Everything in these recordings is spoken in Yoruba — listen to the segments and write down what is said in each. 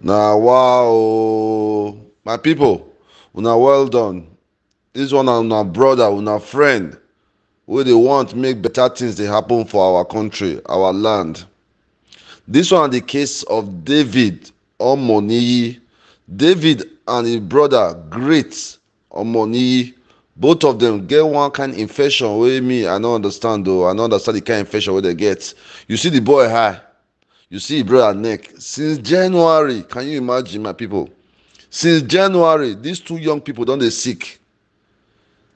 Now, wow, my people, una well done. This one na brother, una friend. We they want make better things they happen for our country, our land. This one the case of David Omoniyi. David and his brother Great Omoniyi. Both of them get one kind infection. Wey me, I don't understand though. I don't understand the kind infection where they get. You see the boy high. You see brother Nick. Since January, can you imagine, my people? Since January, these two young people don't they sick.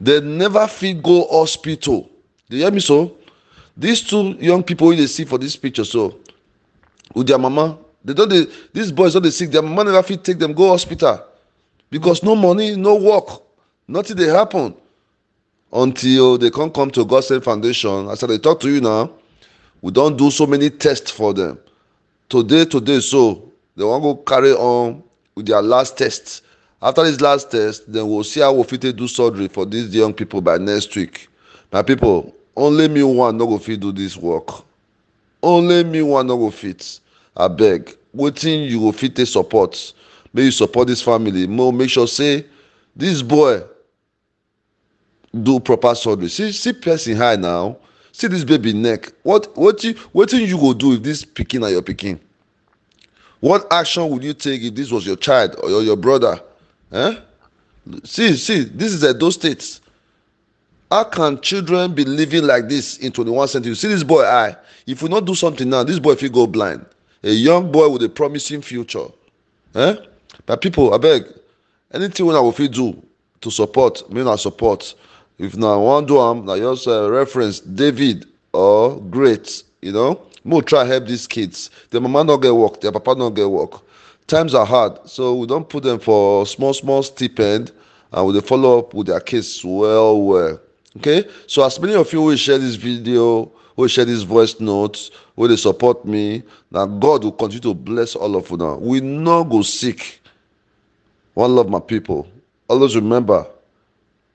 They never feel go hospital. Do you hear me so? These two young people wey see for this picture so, with their mama, they don't. dey, these boys don't they sick, their mama never feel take them go hospital because no money, no work, nothing They happen until they come come to Godsend Foundation. As I talk to you now, we don't do so many tests for them today today so they wan go carry on with their last test after this last test dem we'll see how we fit take do surgery for these young people by next week my people only me one no go fit do this work only me one no go fit abeg wetin you go fit take support make you support this family mo make sure say this boy do proper surgery see see person high now see this baby neck what what wetin wetin you go do if this picking na your picking? what action would you take if this was your child or your, your brother eh? see see this is those states. how can children be living like this in twenty-one century see this boy eye if we not do something now this boy fit go blind a young boy with a promising future eh? but people I beg. anything wey una will feel do to support make una support If now one do am, now you also reference David or great, you know. Mo try help these kids. Their mama not get work, their papa not get work. Times are hard, so we don't put them for small, small stipend and we follow up with their kids well, well. Okay? So as many of you will share this video, who share this voice note, who they support me, that God will continue to bless all of you now. We not go sick. One love my people. Always remember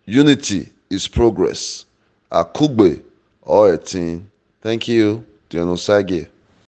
unity is progress. Akugbe or 18. Thank you, Dionosage.